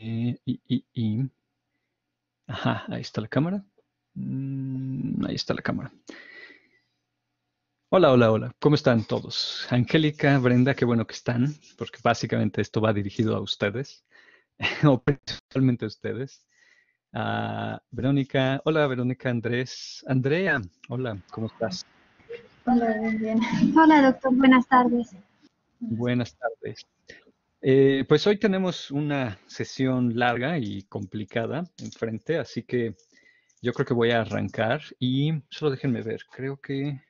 Eh, y, Ajá, ahí está la cámara. Mm, ahí está la cámara. Hola, hola, hola. ¿Cómo están todos? Angélica, Brenda, qué bueno que están, porque básicamente esto va dirigido a ustedes, o principalmente a ustedes. Ah, Verónica, hola Verónica, Andrés, Andrea, hola, ¿cómo estás? Hola, bien. Hola, doctor, buenas tardes. Buenas tardes. Eh, pues hoy tenemos una sesión larga y complicada enfrente, así que yo creo que voy a arrancar y solo déjenme ver, creo que...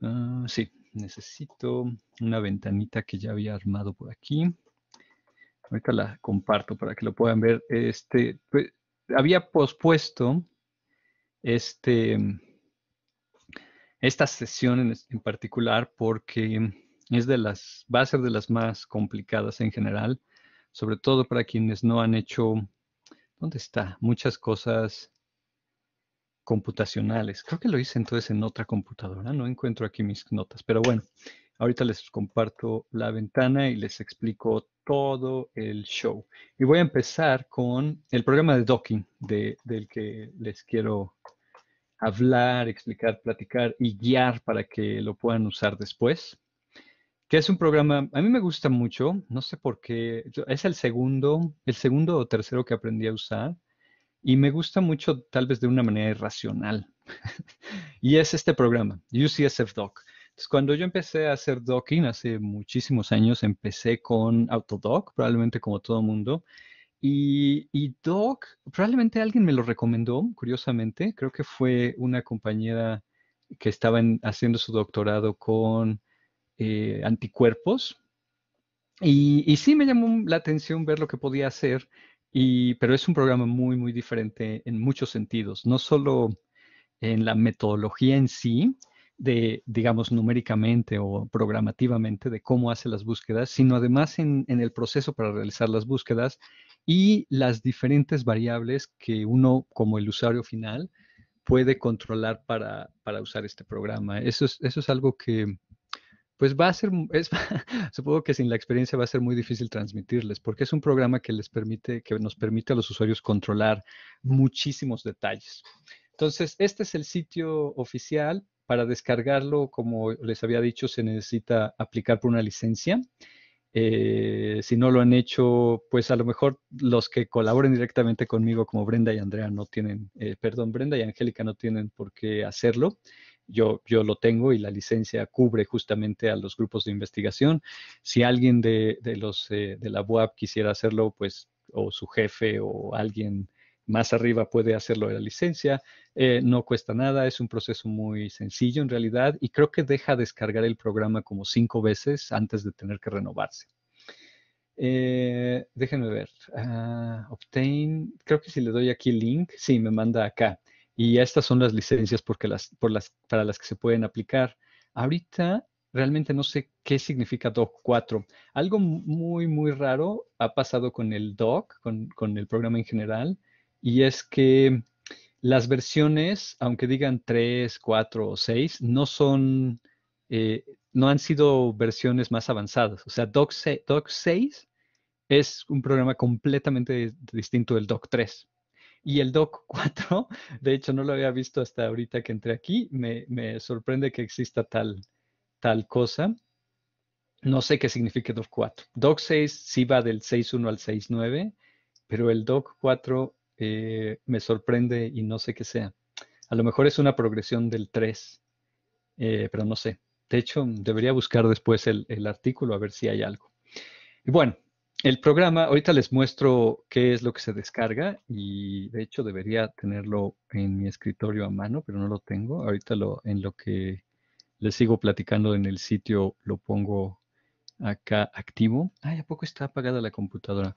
Ah, sí, necesito una ventanita que ya había armado por aquí. Ahorita la comparto para que lo puedan ver. Este, pues, había pospuesto este, esta sesión en particular porque es de las, va a ser de las más complicadas en general, sobre todo para quienes no han hecho, ¿dónde está? Muchas cosas computacionales. Creo que lo hice entonces en otra computadora, no encuentro aquí mis notas, pero bueno, ahorita les comparto la ventana y les explico todo el show. Y voy a empezar con el programa de docking del que les quiero hablar, explicar, platicar y guiar para que lo puedan usar después que es un programa, a mí me gusta mucho, no sé por qué, es el segundo, el segundo o tercero que aprendí a usar y me gusta mucho tal vez de una manera irracional. y es este programa, UCSF Doc. Entonces, cuando yo empecé a hacer docking hace muchísimos años, empecé con Autodoc, probablemente como todo mundo. Y, Doc, probablemente alguien me lo recomendó, curiosamente. Creo que fue una compañera que estaba haciendo su doctorado con eh, anticuerpos. Y, sí me llamó la atención ver lo que podía hacer, y, pero es un programa muy, muy diferente en muchos sentidos, no solo en la metodología en sí, de, digamos, numéricamente o programativamente de cómo hace las búsquedas, sino además en, el proceso para realizar las búsquedas y las diferentes variables que uno como el usuario final puede controlar para, para usar este programa. Eso es, eso es algo que, pues va a ser, supongo que sin la experiencia va a ser muy difícil transmitirles, porque es un programa que les permite, que nos permite a los usuarios controlar muchísimos detalles. Entonces, este es el sitio oficial. Para descargarlo, como les había dicho, se necesita aplicar por una licencia. Eh, si no lo han hecho, pues a lo mejor los que colaboren directamente conmigo, como Brenda y Andrea, no tienen, eh, perdón, Brenda y Angélica no tienen por qué hacerlo. Yo, lo tengo y la licencia cubre justamente a los grupos de investigación. Si alguien de, los, eh, de la UAP quisiera hacerlo, pues, o su jefe o alguien más arriba puede hacerlo de la licencia. Eh, no cuesta nada, es un proceso muy sencillo en realidad y creo que deja descargar el programa como cinco veces antes de tener que renovarse. Eh, déjenme ver. Ah, obtain, creo que si le doy aquí el link, sí, me manda acá. Y estas son las licencias porque las, por las, para las que se pueden aplicar. Ahorita realmente no sé qué significa DOC 4. Algo muy, muy raro ha pasado con el DOC, con, el programa en general, y es que las versiones, aunque digan 3, 4 o 6, no son, eh, no han sido versiones más avanzadas. O sea, DOC 6 es un programa completamente distinto del DOC 3. Y el Doc 4, de hecho no lo había visto hasta ahorita que entré aquí, me, sorprende que exista tal, tal cosa. No sé qué significa Doc 4. Doc 6 sí va del 6.1 al 6.9, pero el Doc 4 eh, me sorprende y no sé qué sea. A lo mejor es una progresión del 3, eh, pero no sé. De hecho, debería buscar después el artículo a ver si hay algo. Y bueno, el programa, ahorita les muestro qué es lo que se descarga y de hecho debería tenerlo en mi escritorio a mano, pero no lo tengo. Ahorita lo, en lo que les sigo platicando en el sitio lo pongo acá activo. Ay, ¿a poco está apagada la computadora?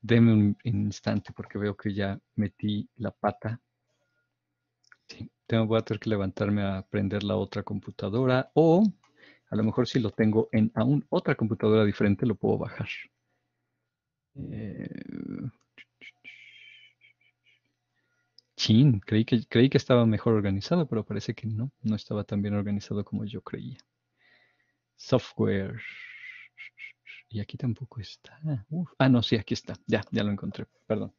Deme un instante porque veo que ya metí la pata. Sí, tengo, voy a tener que levantarme a prender la otra computadora o a lo mejor si lo tengo en aún otra computadora diferente lo puedo bajar. Eh, chin, creí que, creí que estaba mejor organizado, pero parece que no, no estaba tan bien organizado como yo creía. Software. Y aquí tampoco está. Ah, no, sí, aquí está. Ya, ya lo encontré. Perdón.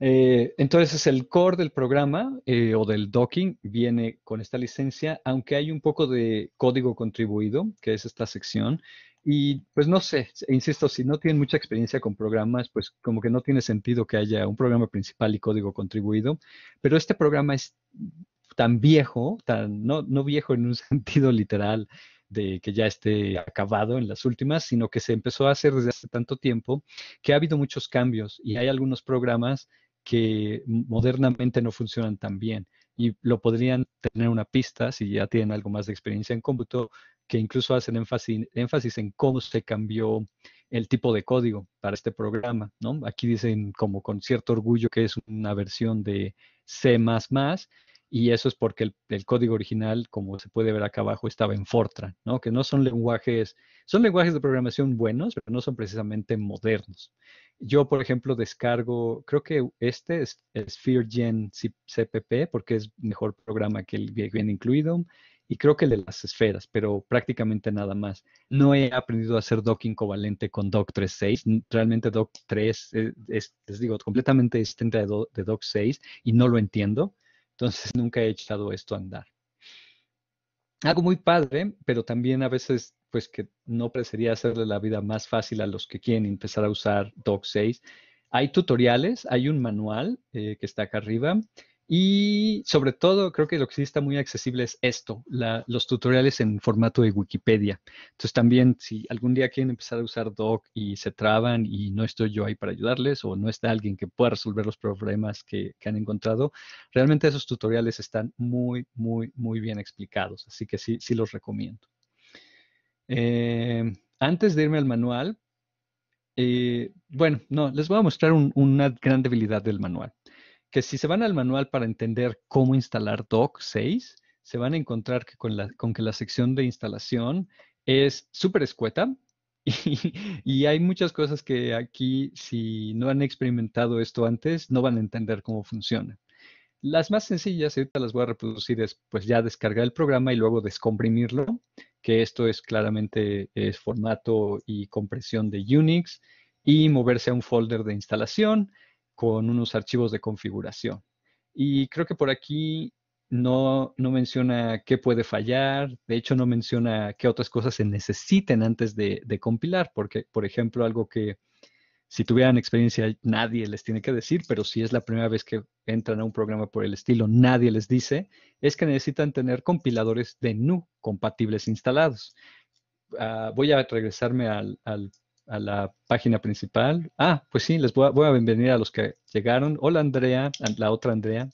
Eh, entonces, el core del programa eh, o del docking viene con esta licencia, aunque hay un poco de código contribuido, que es esta sección, y pues no sé, insisto, si no tienen mucha experiencia con programas, pues como que no tiene sentido que haya un programa principal y código contribuido, pero este programa es tan viejo, tan, no, no viejo en un sentido literal de que ya esté acabado en las últimas, sino que se empezó a hacer desde hace tanto tiempo que ha habido muchos cambios y hay algunos programas que modernamente no funcionan tan bien y lo podrían tener una pista si ya tienen algo más de experiencia en cómputo que incluso hacen énfasis, en cómo se cambió el tipo de código para este programa, Aquí dicen como con cierto orgullo que es una versión de C++, y eso es porque el, código original, como se puede ver acá abajo, estaba en Fortran, ¿no? Que no son lenguajes, son lenguajes de programación buenos, pero no son precisamente modernos. Yo, por ejemplo, descargo, creo que este es, es SphereGen CPP, porque es mejor programa que el bien incluido y creo que el de las esferas, pero prácticamente nada más. No he aprendido a hacer docking covalente con Doc 3.6. Realmente Doc 3 eh, es, les digo, completamente distinta de, Doc 6 y no lo entiendo. Entonces nunca he echado esto a andar. Algo muy padre, pero también a veces pues que no parecería hacerle la vida más fácil a los que quieren empezar a usar Doc 6. Hay tutoriales, hay un manual eh, que está acá arriba y sobre todo, creo que lo que sí está muy accesible es esto, los tutoriales en formato de Wikipedia. Entonces también, si algún día quieren empezar a usar Doc y se traban y no estoy yo ahí para ayudarles o no está alguien que pueda resolver los problemas que, han encontrado, realmente esos tutoriales están muy, muy, muy bien explicados. Así que sí, sí los recomiendo. Eh, antes de irme al manual, eh, bueno, no, les voy a mostrar una gran debilidad del manual que si se van al manual para entender cómo instalar Doc 6, se van a encontrar que con, que la sección de instalación es súper escueta y, hay muchas cosas que aquí, si no han experimentado esto antes, no van a entender cómo funciona. Las más sencillas, ahorita las voy a reproducir, es pues ya descargar el programa y luego descomprimirlo, que esto es claramente es formato y compresión de Unix, y moverse a un folder de instalación con unos archivos de configuración. Y creo que por aquí no, no menciona qué puede fallar, de hecho no menciona qué otras cosas se necesiten antes de, de compilar, porque, por ejemplo, algo que si tuvieran experiencia nadie les tiene que decir, pero si es la primera vez que entran a un programa por el estilo, nadie les dice, es que necesitan tener compiladores de nu compatibles instalados. Ah, voy a regresarme al a la página principal. Ah, pues sí, les voy a, voy a bienvenir a los que llegaron. Hola Andrea, la otra Andrea.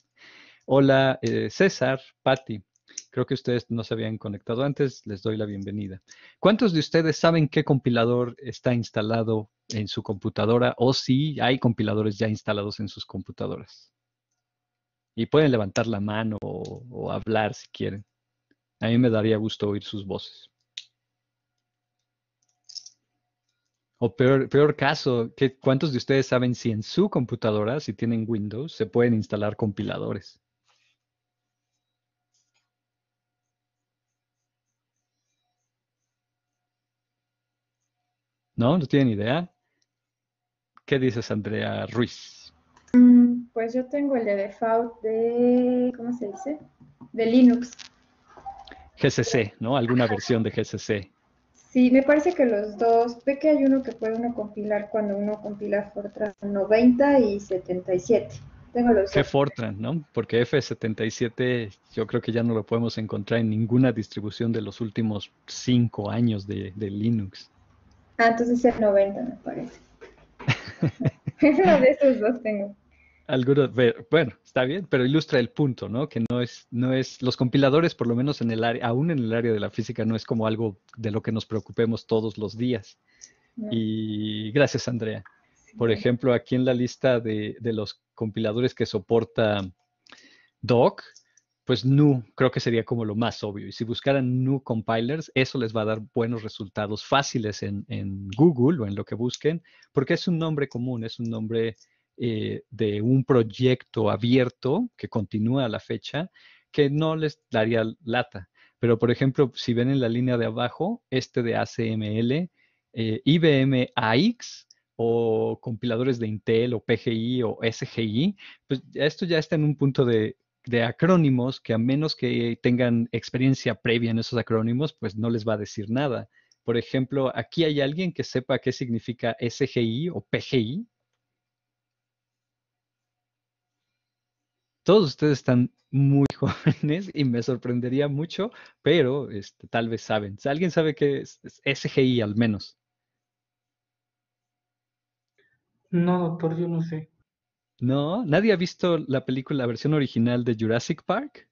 Hola eh, César, Patti. Creo que ustedes no se habían conectado antes, les doy la bienvenida. ¿Cuántos de ustedes saben qué compilador está instalado en su computadora o si hay compiladores ya instalados en sus computadoras? Y pueden levantar la mano o hablar si quieren. A mí me daría gusto oír sus voces. O peor, caso, ¿cuántos de ustedes saben si en su computadora, si tienen Windows, se pueden instalar compiladores? ¿No? ¿No tienen idea? ¿Qué dices, Andrea Ruiz? Mm, pues yo tengo el de default de, ¿cómo se dice? De Linux. GCC, ¿no? Alguna versión de GCC. Sí, me parece que los dos, ve que hay uno que puede uno compilar cuando uno compila Fortran 90 y 77. Tengo los que Fortran, ¿no? Porque F77 yo creo que ya no lo podemos encontrar en ninguna distribución de los últimos cinco años de, Linux. Ah, entonces el 90 me parece. uno de esos dos tengo bueno, está bien, pero ilustra el punto, ¿no? Que no es, no es, los compiladores, por lo menos en el área, aún en el área de la física, no es como algo de lo que nos preocupemos todos los días. Y gracias, Andrea. Por ejemplo, aquí en la lista de, los compiladores que soporta Doc, pues NU creo que sería como lo más obvio. Y si buscaran NU compilers, eso les va a dar buenos resultados fáciles en, en Google o en lo que busquen, porque es un nombre común, es un nombre eh, de un proyecto abierto que continúa a la fecha, que no les daría lata. Pero, por ejemplo, si ven en la línea de abajo, este de ACML, eh, IBM AX o compiladores de Intel o PGI o SGI, pues esto ya está en un punto de, de acrónimos que a menos que tengan experiencia previa en esos acrónimos, pues no les va a decir nada. Por ejemplo, aquí hay alguien que sepa qué significa SGI o PGI. todos ustedes están muy jóvenes y me sorprendería mucho, pero este, tal vez saben. ¿Alguien sabe qué es, es SGI al menos? No, doctor, yo no sé. No, ¿nadie ha visto la película, la versión original de Jurassic Park?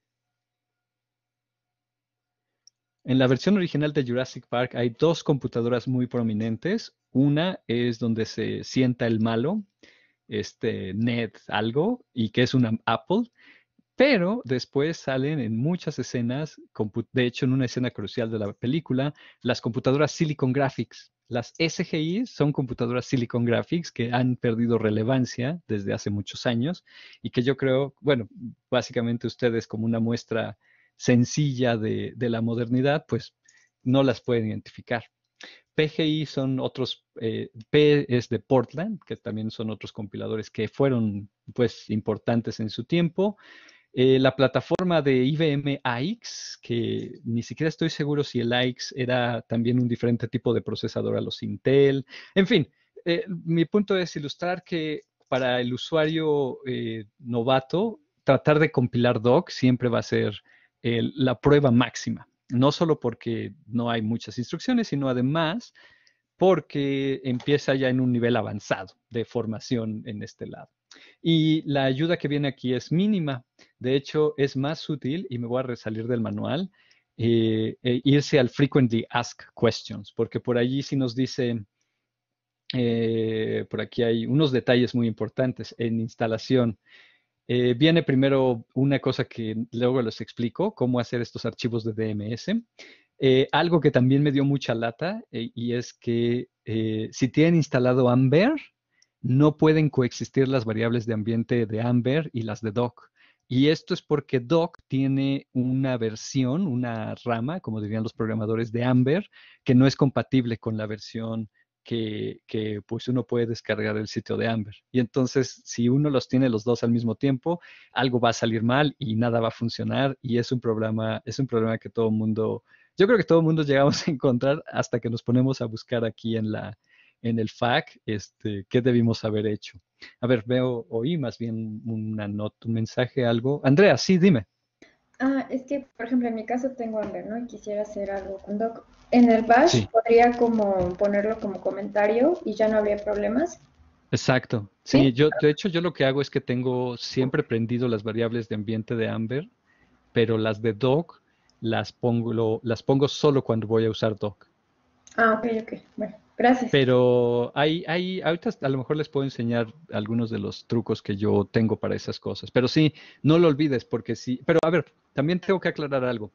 En la versión original de Jurassic Park hay dos computadoras muy prominentes. Una es donde se sienta el malo este net algo y que es una Apple, pero después salen en muchas escenas, de hecho en una escena crucial de la película, las computadoras Silicon Graphics. Las SGI son computadoras Silicon Graphics que han perdido relevancia desde hace muchos años y que yo creo, bueno, básicamente ustedes como una muestra sencilla de, de la modernidad, pues no las pueden identificar. PGI son otros, eh, P es de Portland, que también son otros compiladores que fueron pues importantes en su tiempo. Eh, la plataforma de IBM AIX, que ni siquiera estoy seguro si el AIX era también un diferente tipo de procesador a los Intel. En fin, eh, mi punto es ilustrar que para el usuario novato, tratar de compilar doc siempre va a ser la prueba máxima no solo porque no hay muchas instrucciones, sino además porque empieza ya en un nivel avanzado de formación en este lado. Y la ayuda que viene aquí es mínima, de hecho es más sutil, y me voy a resalir del manual, eh, e irse al frequently asked questions, porque por allí sí nos dice, eh, por aquí hay unos detalles muy importantes en instalación. Eh, viene primero una cosa que luego les explico, cómo hacer estos archivos de DMS. Eh, algo que también me dio mucha lata eh, y es que si tienen instalado Amber, no pueden coexistir las variables de ambiente de Amber y las de Doc. Y esto es porque Doc tiene una versión, una rama, como dirían los programadores de Amber, que no es compatible con la versión que, pues uno puede descargar el sitio de Amber. Y entonces, si uno los tiene los dos al mismo tiempo, algo va a salir mal y nada va a funcionar y es un problema, es un problema que todo el mundo, yo creo que todo el mundo llegamos a encontrar hasta que nos ponemos a buscar aquí en la en el FAC, este, qué debimos haber hecho. A ver, veo, oí más bien una nota, un mensaje, algo. Andrea, sí, dime. Ah, es que, por ejemplo, en mi caso tengo Amber, ¿no? Y quisiera hacer algo con Doc. En el Bash podría como ponerlo como comentario y ya no habría problemas. Exacto. Sí, yo, de hecho, yo lo que hago es que tengo siempre prendido las variables de ambiente de Amber, pero las de Doc las pongo, las pongo solo cuando voy a usar Doc. Ah, ok, ok. Bueno. Gracias. Pero hay, hay, ahorita a lo mejor les puedo enseñar algunos de los trucos que yo tengo para esas cosas. Pero sí, no lo olvides porque sí. Pero a ver, también tengo que aclarar algo.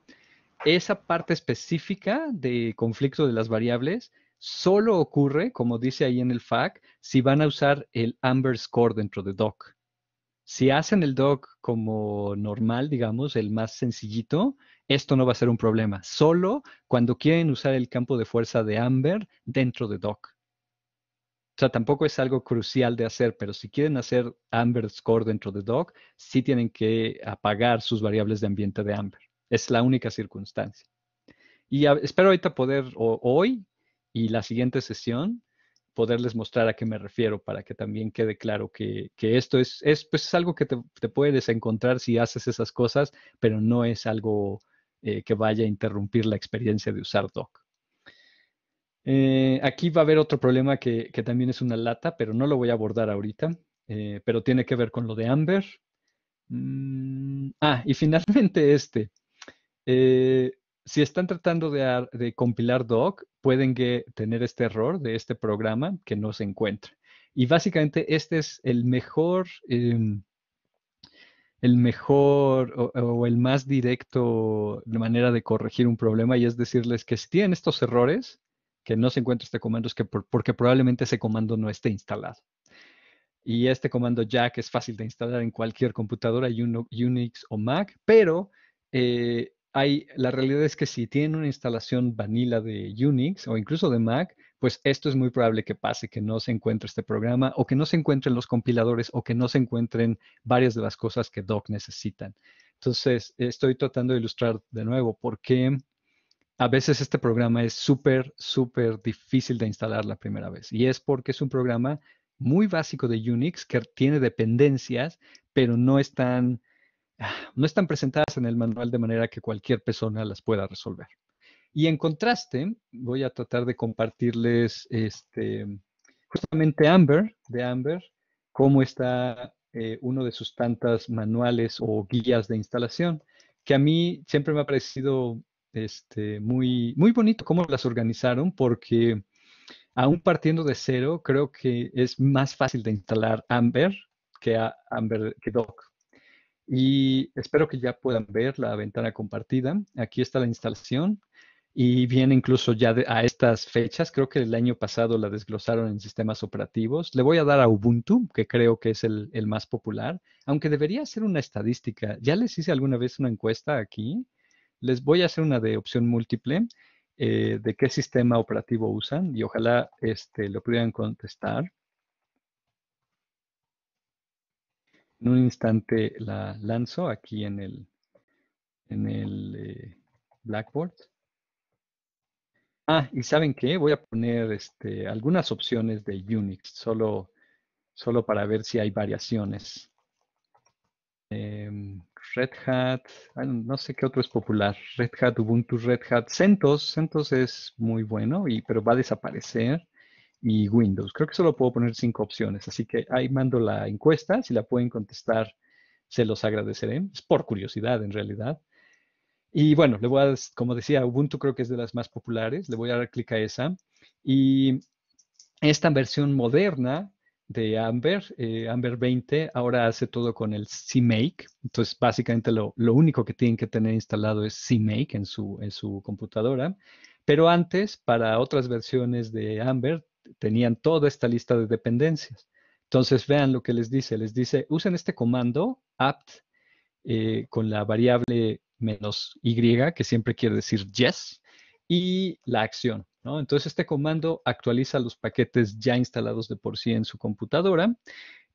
Esa parte específica de conflicto de las variables solo ocurre, como dice ahí en el FAC, si van a usar el Amber Score dentro de DOC. Si hacen el DOC como normal, digamos, el más sencillito, esto no va a ser un problema, solo cuando quieren usar el campo de fuerza de Amber dentro de Doc. O sea, tampoco es algo crucial de hacer, pero si quieren hacer Amber Score dentro de Doc, sí tienen que apagar sus variables de ambiente de Amber. Es la única circunstancia. Y espero ahorita poder, hoy y la siguiente sesión, poderles mostrar a qué me refiero para que también quede claro que, esto es, pues, es algo que te puedes encontrar si haces esas cosas, pero no es algo eh, que vaya a interrumpir la experiencia de usar Doc. Eh, aquí va a haber otro problema que, también es una lata, pero no lo voy a abordar ahorita, eh, pero tiene que ver con lo de Amber. Mm, ah, y finalmente este. si están tratando de, compilar doc, pueden tener este error de este programa que no se encuentra. Y básicamente este es el mejor, em, el mejor o, el más directo de manera de corregir un problema y es decirles que si tienen estos errores, que no se encuentra este comando, es que porque probablemente ese comando no esté instalado. Y este comando Jack es fácil de instalar en cualquier computadora, Unix o Mac, pero eh, hay, la realidad es que si tienen una instalación vanilla de Unix o incluso de Mac, pues esto es muy probable que pase, que no se encuentre este programa o que no se encuentren los compiladores o que no se encuentren varias de las cosas que doc necesitan. Entonces, estoy tratando de ilustrar de nuevo por qué a veces este programa es súper, súper difícil de instalar la primera vez. Y es porque es un programa muy básico de Unix que tiene dependencias, pero no están, ah, no están presentadas en el manual de manera que cualquier persona las pueda resolver. Y en contraste, voy a tratar de compartirles este, justamente Amber, de Amber, cómo está eh, uno de sus tantas manuales o guías de instalación, que a mí siempre me ha parecido este, muy, muy bonito cómo las organizaron, porque aún partiendo de cero, creo que es más fácil de instalar Amber que, Amber, que Doc. Y espero que ya puedan ver la ventana compartida. Aquí está la instalación y viene incluso ya a estas fechas. Creo que el año pasado la desglosaron en sistemas operativos. Le voy a dar a Ubuntu, que creo que es el, más popular, aunque debería ser una estadística. Ya les hice alguna vez una encuesta aquí. Les voy a hacer una de opción múltiple eh, de qué sistema operativo usan y ojalá este, lo pudieran contestar. En un instante la lanzo aquí en el, en el eh, Blackboard. Ah, y ¿saben qué? Voy a poner este, algunas opciones de Unix, solo, solo para ver si hay variaciones. Em, Red Hat, no sé qué otro es popular. Red Hat, Ubuntu, Red Hat, CentOS. CentOS es muy bueno, y, pero va a desaparecer. Y Windows. Creo que solo puedo poner cinco opciones. Así que ahí mando la encuesta. Si la pueden contestar, se los agradeceré. Es por curiosidad, en realidad. Y bueno, le voy a, como decía, Ubuntu creo que es de las más populares, le voy a dar clic a esa. Y esta versión moderna de Amber, eh, Amber 20, ahora hace todo con el CMake. Entonces, básicamente lo, único que tienen que tener instalado es CMake en su, en su computadora. Pero antes, para otras versiones de Amber, tenían toda esta lista de dependencias. Entonces, vean lo que les dice. Les dice, usen este comando apt eh, con la variable menos Y, que siempre quiere decir yes, y la acción. Entonces este comando actualiza los paquetes ya instalados de por sí en su computadora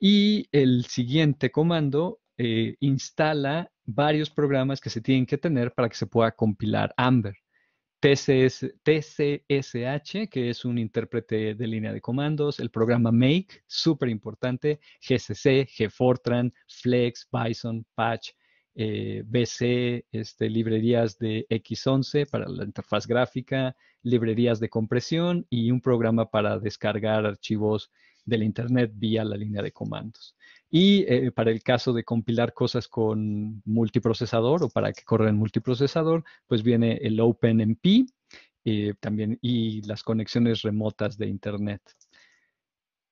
y el siguiente comando eh, instala varios programas que se tienen que tener para que se pueda compilar Amber. TCS, TCSH, que es un intérprete de línea de comandos, el programa Make, súper importante, GCC, GFortran, Flex, Bison, Patch, eh, BC, este, librerías de X11 para la interfaz gráfica, librerías de compresión y un programa para descargar archivos del Internet vía la línea de comandos. Y eh, para el caso de compilar cosas con multiprocesador o para que corra en multiprocesador, pues viene el OpenMP eh, también y las conexiones remotas de Internet.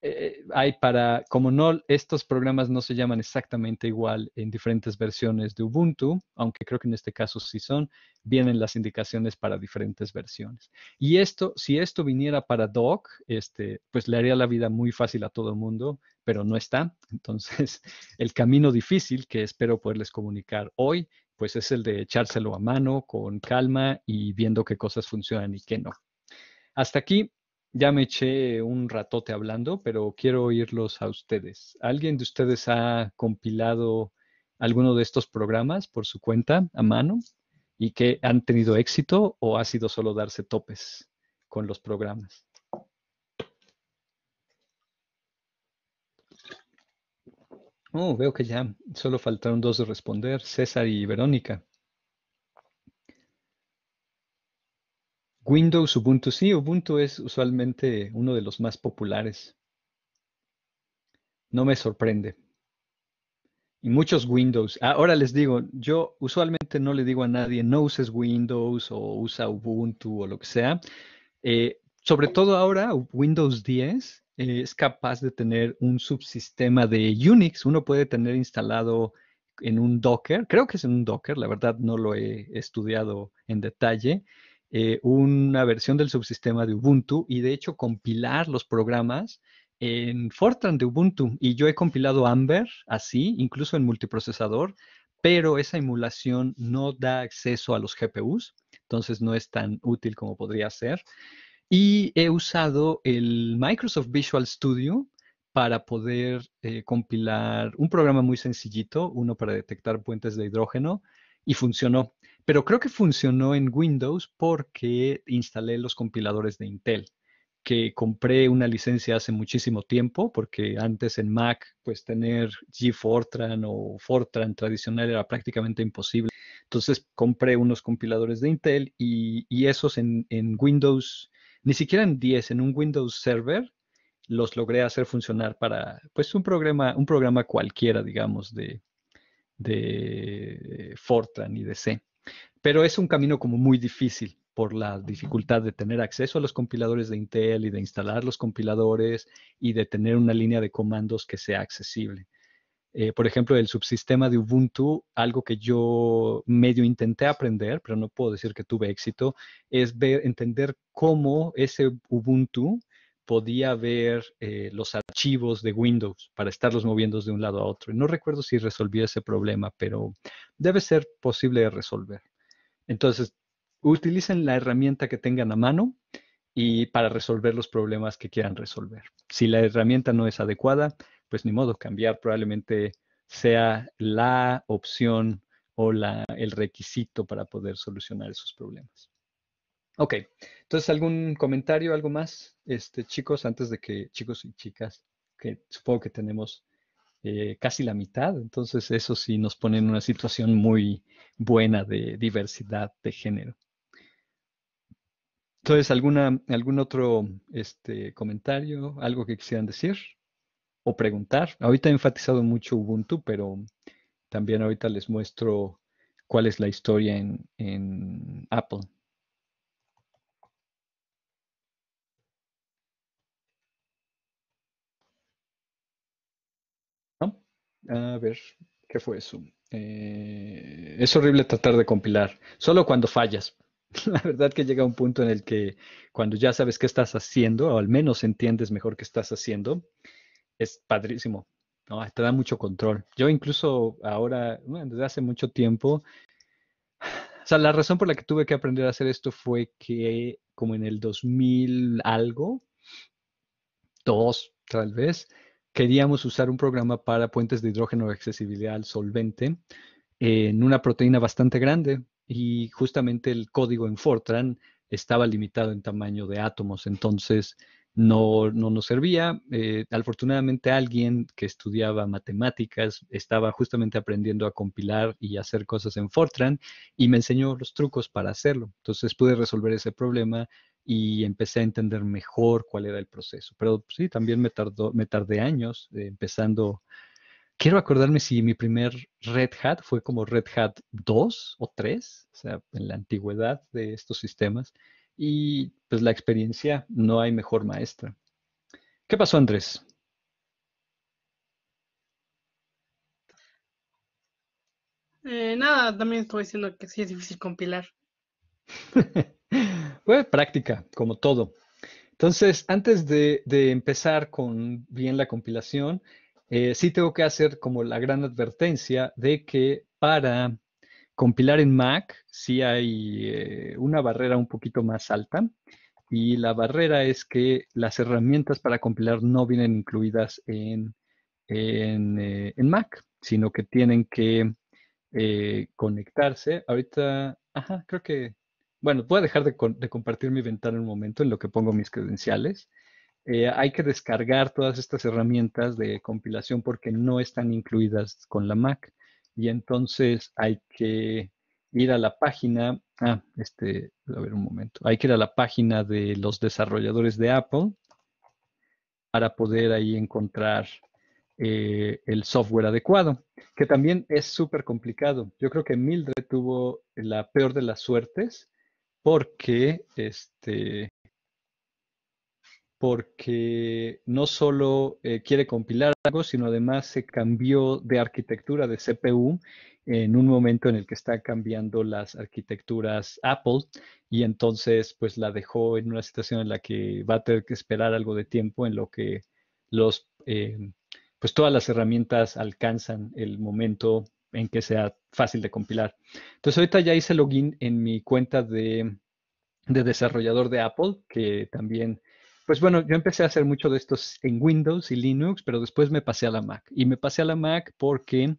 Eh, hay para, como no, estos programas no se llaman exactamente igual en diferentes versiones de Ubuntu, aunque creo que en este caso sí son, vienen las indicaciones para diferentes versiones. Y esto, si esto viniera para Doc, este, pues le haría la vida muy fácil a todo el mundo, pero no está. Entonces, el camino difícil que espero poderles comunicar hoy, pues es el de echárselo a mano con calma y viendo qué cosas funcionan y qué no. Hasta aquí ya me eché un ratote hablando, pero quiero oírlos a ustedes. ¿Alguien de ustedes ha compilado alguno de estos programas por su cuenta a mano y que han tenido éxito o ha sido solo darse topes con los programas? Oh, veo que ya solo faltaron dos de responder, César y Verónica. Windows, Ubuntu. Sí, Ubuntu es usualmente uno de los más populares. No me sorprende. Y muchos Windows. Ah, ahora les digo, yo usualmente no le digo a nadie, no uses Windows o usa Ubuntu o lo que sea. Eh, sobre todo ahora, Windows 10 eh, es capaz de tener un subsistema de Unix. Uno puede tener instalado en un Docker, creo que es en un Docker, la verdad no lo he estudiado en detalle, eh, una versión del subsistema de Ubuntu y de hecho compilar los programas en Fortran de Ubuntu. Y yo he compilado Amber así, incluso en multiprocesador, pero esa emulación no da acceso a los GPUs, entonces no es tan útil como podría ser. Y he usado el Microsoft Visual Studio para poder eh, compilar un programa muy sencillito, uno para detectar puentes de hidrógeno, y funcionó. Pero creo que funcionó en Windows porque instalé los compiladores de Intel que compré una licencia hace muchísimo tiempo, porque antes en Mac, pues tener G-Fortran o Fortran tradicional era prácticamente imposible. Entonces compré unos compiladores de Intel y, esos en, Windows, ni siquiera en 10, en un Windows Server, los logré hacer funcionar para, pues, un programa, un programa cualquiera, digamos, de, de eh, Fortran y de C. Pero es un camino como muy difícil por la dificultad de tener acceso a los compiladores de Intel y de instalar los compiladores y de tener una línea de comandos que sea accesible. Eh, por ejemplo, el subsistema de Ubuntu, algo que yo medio intenté aprender, pero no puedo decir que tuve éxito, es ver, entender cómo ese Ubuntu podía ver eh, los archivos de Windows para estarlos moviendo de un lado a otro. No recuerdo si resolví ese problema, pero debe ser posible resolver. Entonces, utilicen la herramienta que tengan a mano y para resolver los problemas que quieran resolver. Si la herramienta no es adecuada, pues ni modo, cambiar probablemente sea la opción o la, el requisito para poder solucionar esos problemas. Ok, entonces algún comentario, algo más, este, chicos, antes de que chicos y chicas, que supongo que tenemos eh, casi la mitad. Entonces, eso sí nos pone en una situación muy buena de diversidad de género. Entonces, ¿alguna, ¿algún otro este, comentario, algo que quisieran decir o preguntar? Ahorita he enfatizado mucho Ubuntu, pero también ahorita les muestro cuál es la historia en Apple. A ver, ¿qué fue eso? Eh, es horrible tratar de compilar, solo cuando fallas. La verdad que llega un punto en el que cuando ya sabes qué estás haciendo, o al menos entiendes mejor qué estás haciendo, es padrísimo. Te da mucho control. Yo incluso ahora, desde hace mucho tiempo, o sea, la razón por la que tuve que aprender a hacer esto fue que como en el 2000 algo, dos tal vez, queríamos usar un programa para puentes de hidrógeno de accesibilidad al solvente en una proteína bastante grande y justamente el código en Fortran estaba limitado en tamaño de átomos, entonces no, nos servía. Eh, afortunadamente alguien que estudiaba matemáticas estaba justamente aprendiendo a compilar y hacer cosas en Fortran y me enseñó los trucos para hacerlo. Entonces pude resolver ese problema y empecé a entender mejor cuál era el proceso. Pero sí, también me, tardó, me tardé años eh, empezando. Quiero acordarme si mi primer Red Hat fue como Red Hat 2 o 3, o sea, en la antigüedad de estos sistemas. Y pues la experiencia no hay mejor maestra. ¿Qué pasó, Andrés? Eh, nada, también estoy diciendo que sí es difícil compilar. Pues práctica, como todo. Entonces, antes de, empezar con bien la compilación, eh, sí tengo que hacer como la gran advertencia de que para compilar en Mac sí hay eh, una barrera un poquito más alta y la barrera es que las herramientas para compilar no vienen incluidas en, en, eh, Mac, sino que tienen que conectarse. Ahorita, ajá, creo que bueno, voy a dejar de, compartir mi ventana un momento en lo que pongo mis credenciales. Eh, hay que descargar todas estas herramientas de compilación porque no están incluidas con la Mac. Y entonces hay que ir a la página, ah, este, a ver un momento, hay que ir a la página de los desarrolladores de Apple para poder ahí encontrar eh, el software adecuado, que también es súper complicado. Yo creo que Mildred tuvo la peor de las suertes porque, este, porque no solo eh, quiere compilar algo, sino además se cambió de arquitectura de CPU en un momento en el que está cambiando las arquitecturas Apple y entonces pues la dejó en una situación en la que va a tener que esperar algo de tiempo en lo que los eh, pues todas las herramientas alcanzan el momento en que sea fácil de compilar. Entonces ahorita ya hice login en mi cuenta de, desarrollador de Apple, que también, pues bueno, yo empecé a hacer mucho de estos en Windows y Linux, pero después me pasé a la Mac. Y me pasé a la Mac porque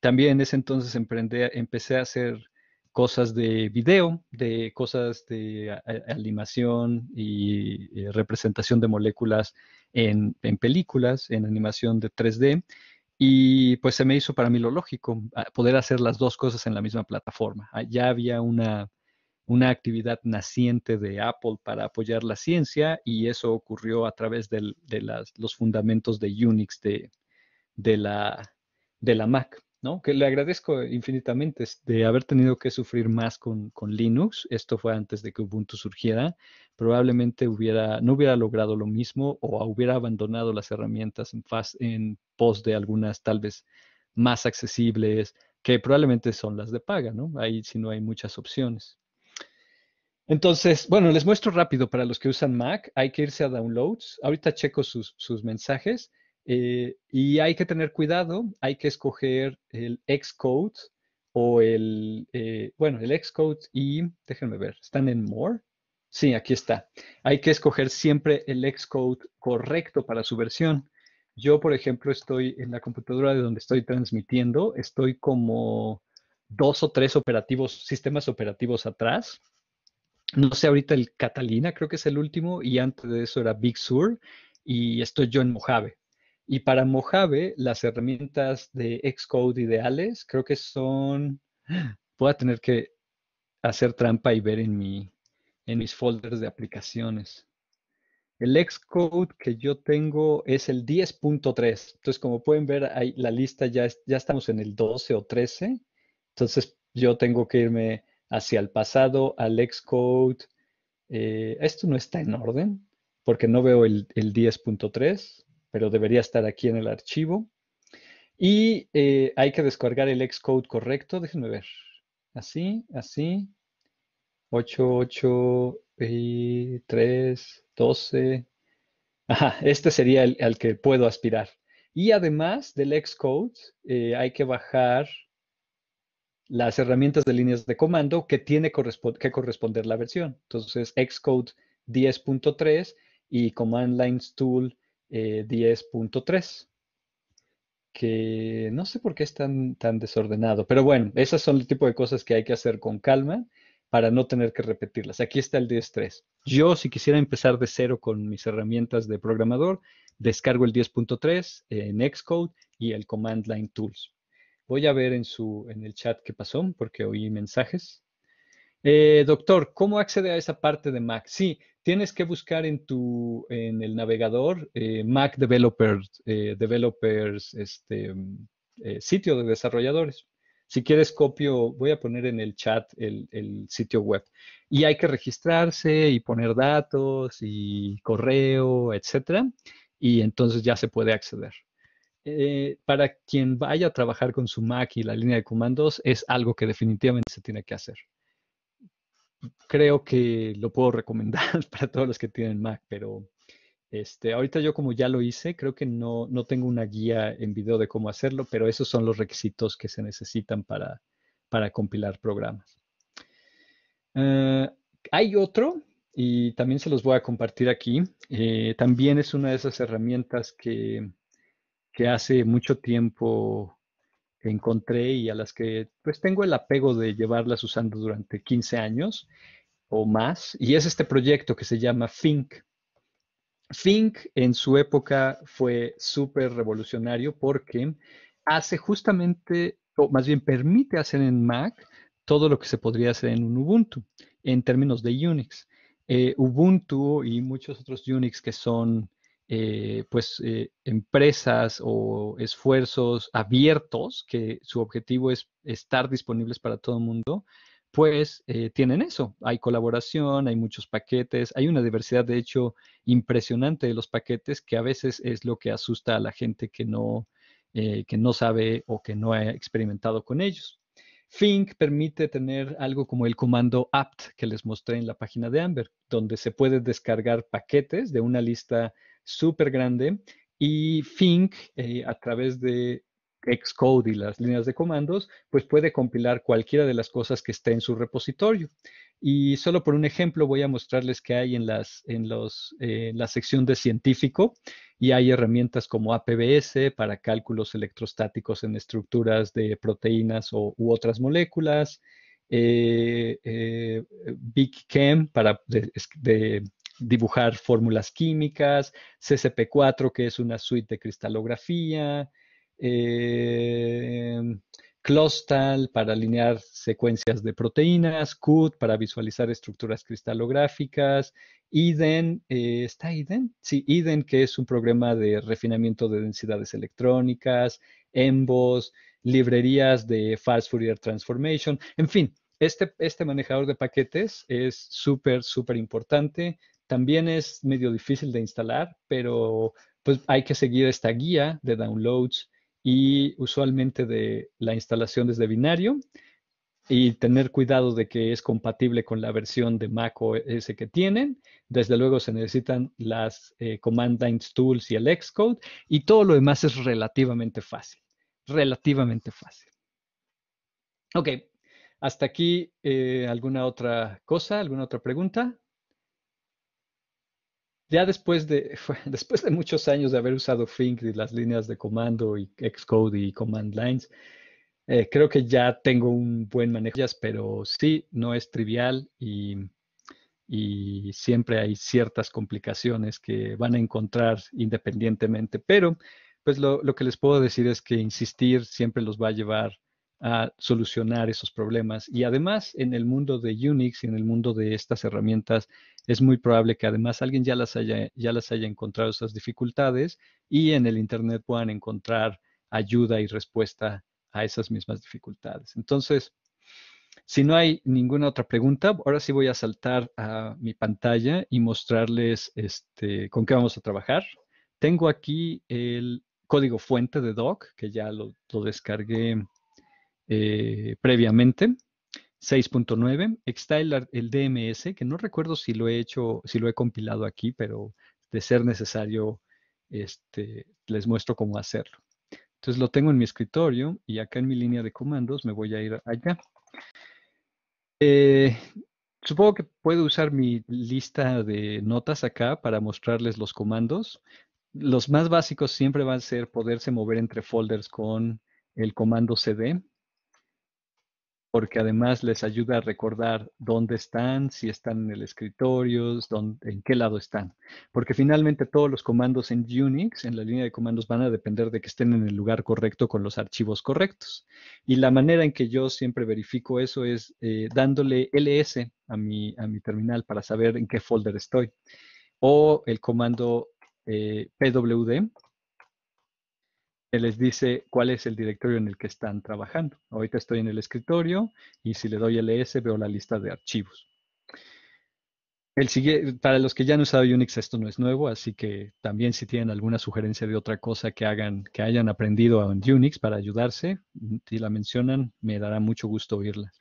también en ese entonces empecé a hacer cosas de video, de cosas de animación y, eh, representación de moléculas en, en películas, en animación de 3D. Y pues se me hizo para mí lo lógico, ah, poder hacer las dos cosas en la misma plataforma. Ah, ya había una, una actividad naciente de Apple para apoyar la ciencia y eso ocurrió a través de los fundamentos de Unix de, de, la, de la Mac. Que le agradezco infinitamente de haber tenido que sufrir más con, Linux. Esto fue antes de que Ubuntu surgiera. Probablemente hubiera, no hubiera logrado lo mismo o hubiera abandonado las herramientas en, en pos de algunas tal vez más accesibles, que probablemente son las de paga, ¿no? Ahí si no hay muchas opciones. Entonces, bueno, les muestro rápido para los que usan Mac, hay que irse a Downloads. Ahorita checo sus, sus mensajes. Eh, y hay que tener cuidado, hay que escoger el Xcode o el, eh, bueno, el Xcode y, déjenme ver, ¿están en More? Sí, aquí está. Hay que escoger siempre el Xcode correcto para su versión. Yo, por ejemplo, estoy en la computadora de donde estoy transmitiendo, estoy como dos o tres operativos, sistemas operativos atrás. No sé, ahorita el Catalina creo que es el último y antes de eso era Big Sur y estoy yo en Mojave. Y para Mojave, las herramientas de Xcode ideales creo que son... Voy a tener que hacer trampa y ver en, mi, en mis folders de aplicaciones. El Xcode que yo tengo es el 10.3. Entonces, como pueden ver, la lista ya, ya estamos en el 12 o 13. Entonces, yo tengo que irme hacia el pasado, al Xcode. Eh, esto no está en orden porque no veo el, el 10.3 pero debería estar aquí en el archivo. Y eh, hay que descargar el Xcode correcto. Déjenme ver. Así, así. 8, 8, y 3, 12. Ajá, este sería el al que puedo aspirar. Y además del Xcode, eh, hay que bajar las herramientas de líneas de comando que tiene que corresponder la versión. Entonces, Xcode 10.3 y Command Lines Tool 10.3, eh, que no sé por qué es tan, desordenado, pero bueno, esas son el tipo de cosas que hay que hacer con calma para no tener que repetirlas. Aquí está el 10.3. Yo, si quisiera empezar de cero con mis herramientas de programador, descargo el 10.3 en Xcode y el Command Line Tools. Voy a ver en, su, en el chat qué pasó, porque oí mensajes. Eh, doctor, ¿cómo accede a esa parte de Mac? Sí, tienes que buscar en tu en el navegador eh, Mac Developers, eh, developers este, mm, eh, sitio de desarrolladores. Si quieres copio, voy a poner en el chat el, el, sitio web. Y hay que registrarse y poner datos y correo, etcétera. Y entonces ya se puede acceder. para quien vaya a trabajar con su Mac y la línea de comandos, es algo que definitivamente se tiene que hacer creo que lo puedo recomendar para todos los que tienen Mac, pero este, ahorita yo como ya lo hice, creo que no, tengo una guía en video de cómo hacerlo, pero esos son los requisitos que se necesitan para, para compilar programas. Eh, hay otro, y también se los voy a compartir aquí, eh, también es una de esas herramientas que, que hace mucho tiempo encontré y a las que pues tengo el apego de llevarlas usando durante 15 años o más, y es este proyecto que se llama Fink. Fink en su época fue súper revolucionario porque hace justamente, o más bien permite hacer en Mac todo lo que se podría hacer en un Ubuntu en términos de Unix. Eh, Ubuntu y muchos otros Unix que son eh, pues, eh, empresas o esfuerzos abiertos, que su objetivo es estar disponibles para todo el mundo, pues eh, tienen eso. Hay colaboración, hay muchos paquetes, hay una diversidad de hecho impresionante de los paquetes que a veces es lo que asusta a la gente que no, que no sabe o que no ha experimentado con ellos. Fink permite tener algo como el comando apt que les mostré en la página de Amber, donde se puede descargar paquetes de una lista súper grande y Fink, eh, a través de Xcode y las líneas de comandos, pues puede compilar cualquiera de las cosas que esté en su repositorio. Y solo por un ejemplo voy a mostrarles que hay en, las, en, los, eh, la sección de científico y hay herramientas como APBS para cálculos electrostáticos en estructuras de proteínas o, u otras moléculas, eh, eh Big para de dibujar fórmulas químicas, CCP4, que es una suite de cristalografía, em, Clostal para alinear secuencias de proteínas, CUT para visualizar estructuras cristalográficas, IDEN, eh, ¿está IDEN? Sí, IDEN, que es un programa de refinamiento de densidades electrónicas, EMBOS, librerías de Fast Fourier Transformation, en fin, este, este manejador de paquetes es súper, súper importante. También es medio difícil de instalar, pero pues hay que seguir esta guía de downloads y usualmente de la instalación desde binario y tener cuidado de que es compatible con la versión de Mac OS que tienen. Desde luego se necesitan las eh, Command lines Tools y el Xcode y todo lo demás es relativamente fácil, relativamente fácil. Ok, hasta aquí eh, alguna otra cosa, alguna otra pregunta ya después de, después de muchos años de haber usado Fink y las líneas de comando y Xcode y command lines, eh, creo que ya tengo un buen manejo, pero sí, no es trivial y, siempre hay ciertas complicaciones que van a encontrar independientemente, pero pues lo, lo que les puedo decir es que insistir siempre los va a llevar a solucionar esos problemas. Y además, en el mundo de Unix y en el mundo de estas herramientas, es muy probable que además alguien ya las haya, ya las haya encontrado esas dificultades y en el Internet puedan encontrar ayuda y respuesta a esas mismas dificultades. Entonces, si no hay ninguna otra pregunta, ahora sí voy a saltar a mi pantalla y mostrarles este, con qué vamos a trabajar. Tengo aquí el código fuente de doc, que ya lo, lo descargué eh, previamente. 6.9 está el, DMS, que no recuerdo si lo he hecho, si lo he compilado aquí, pero de ser necesario, este, les muestro cómo hacerlo. Entonces lo tengo en mi escritorio y acá en mi línea de comandos me voy a ir allá. Eh, supongo que puedo usar mi lista de notas acá para mostrarles los comandos. Los más básicos siempre van a ser poderse mover entre folders con el comando cd, porque además les ayuda a recordar dónde están, si están en el escritorio, en qué lado están. Porque finalmente todos los comandos en Unix, en la línea de comandos, van a depender de que estén en el lugar correcto con los archivos correctos. Y la manera en que yo siempre verifico eso es eh, dándole ls a mi, a mi terminal para saber en qué folder estoy. O el comando eh, pwd, les dice cuál es el directorio en el que están trabajando. Ahorita estoy en el escritorio y si le doy ls veo la lista de archivos. El para los que ya han usado Unix esto no es nuevo, así que también si tienen alguna sugerencia de otra cosa que hagan, que hayan aprendido en Unix para ayudarse, si la mencionan, me dará mucho gusto oírla.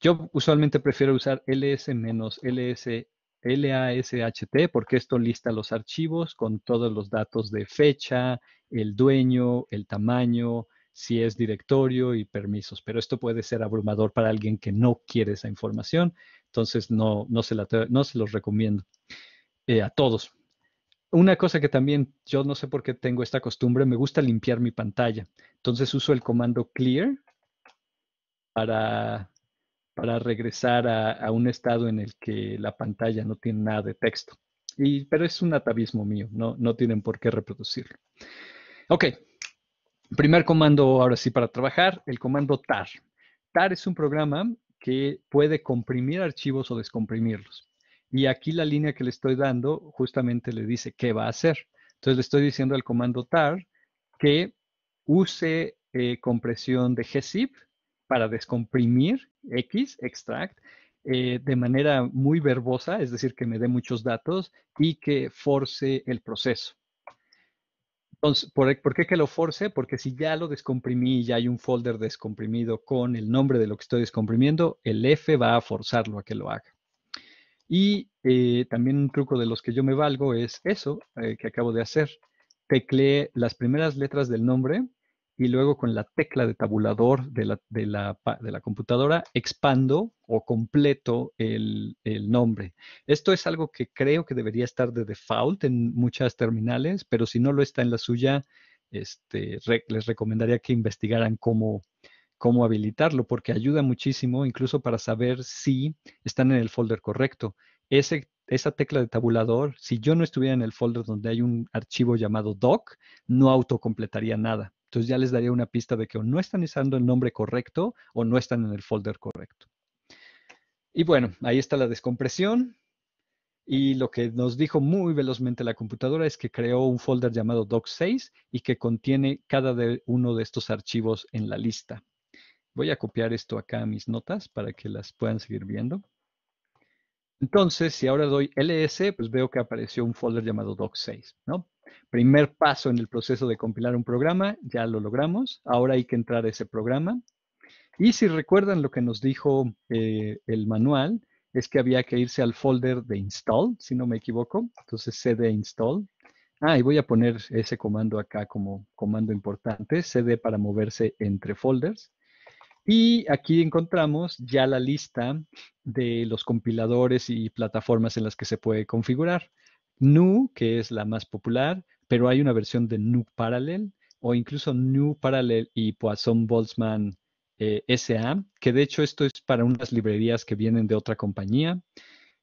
Yo usualmente prefiero usar ls-ls LASHT, porque esto lista los archivos con todos los datos de fecha, el dueño, el tamaño, si es directorio y permisos, pero esto puede ser abrumador para alguien que no quiere esa información, entonces no, no, se, la, no se los recomiendo eh, a todos. Una cosa que también yo no sé por qué tengo esta costumbre, me gusta limpiar mi pantalla, entonces uso el comando clear para para regresar a, un estado en el que la pantalla no tiene nada de texto. Y, pero es un atavismo mío, no, tienen por qué reproducirlo. Ok, primer comando ahora sí para trabajar, el comando tar. Tar es un programa que puede comprimir archivos o descomprimirlos. Y aquí la línea que le estoy dando justamente le dice qué va a hacer. Entonces le estoy diciendo al comando tar que use eh, compresión de gzip para descomprimir X, extract, eh, de manera muy verbosa, es decir, que me dé muchos datos y que force el proceso. Entonces, ¿por, qué que lo force? Porque si ya lo descomprimí, ya hay un folder descomprimido con el nombre de lo que estoy descomprimiendo, el F va a forzarlo a que lo haga. Y eh, también un truco de los que yo me valgo es eso eh, que acabo de hacer. Tecleé las primeras letras del nombre y luego con la tecla de tabulador de la, computadora expando o completo el, nombre. Esto es algo que creo que debería estar de default en muchas terminales, pero si no lo está en la suya, este, les recomendaría que investigaran cómo, cómo habilitarlo, porque ayuda muchísimo incluso para saber si están en el folder correcto. esa tecla de tabulador, si yo no estuviera en el folder donde hay un archivo llamado doc, no autocompletaría nada. Entonces ya les daría una pista de que o no están usando el nombre correcto o no están en el folder correcto. Y bueno, ahí está la descompresión. Y lo que nos dijo muy velozmente la computadora es que creó un folder llamado doc6 y que contiene cada de uno de estos archivos en la lista. Voy a copiar esto acá a mis notas para que las puedan seguir viendo. Entonces, si ahora doy ls, pues veo que apareció un folder llamado doc6, ¿no? primer paso en el proceso de compilar un programa, ya lo logramos, ahora hay que entrar a ese programa. Y si recuerdan lo que nos dijo eh, el manual, es que había que irse al folder de install, si no me equivoco, entonces cd install. Ah, y voy a poner ese comando acá como comando importante, cd para moverse entre folders. Y aquí encontramos ya la lista de los compiladores y plataformas en las que se puede configurar. Nu, que es la más popular, pero hay una versión de Nu Parallel o incluso Nu Parallel y Poisson Boltzmann eh, SA, que de hecho esto es para unas librerías que vienen de otra compañía.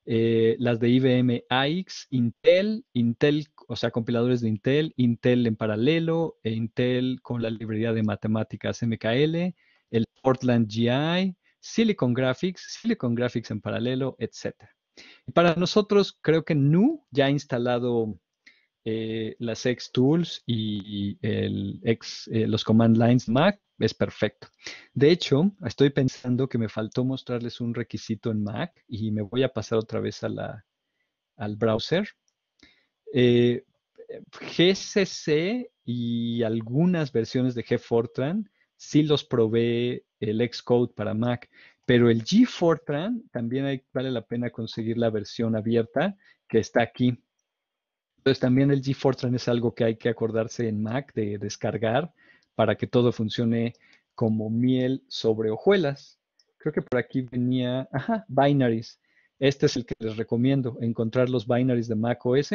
Eh, las de IBM AIX, Intel, Intel, o sea, compiladores de Intel, Intel en paralelo, e Intel con la librería de matemáticas MKL, el Portland GI, Silicon Graphics, Silicon Graphics en paralelo, etc para nosotros, creo que Nu ya ha instalado eh, las las tools y eh, los command lines Mac, es perfecto. De hecho, estoy pensando que me faltó mostrarles un requisito en Mac y me voy a pasar otra vez al browser. Eh, GCC y algunas versiones de GFortran sí los provee el Xcode para Mac, pero el G Fortran también vale la pena conseguir la versión abierta que está aquí. Entonces también el G Fortran es algo que hay que acordarse en Mac de descargar para que todo funcione como miel sobre hojuelas. Creo que por aquí venía, ajá, binaries. Este es el que les recomiendo, encontrar los binaries de Mac OS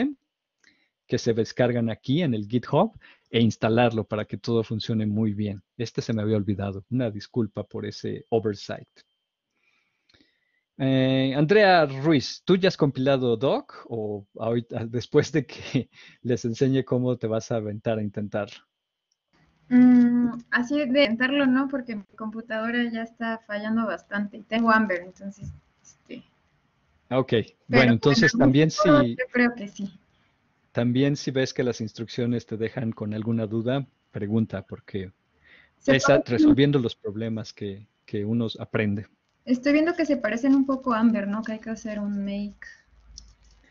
que se descargan aquí en el GitHub e instalarlo para que todo funcione muy bien. Este se me había olvidado. Una disculpa por ese oversight. Eh, Andrea Ruiz, ¿tú ya has compilado doc o ahorita, después de que les enseñe cómo te vas a aventar a intentar? Mm, así de intentarlo no, porque mi computadora ya está fallando bastante. y Tengo Amber, entonces. Este. Ok, bueno, entonces también si. Yo creo que sí. También si ves que las instrucciones te dejan con alguna duda, pregunta, porque es resolviendo los problemas que, que uno aprende. Estoy viendo que se parecen un poco a Amber, ¿no? Que hay que hacer un make.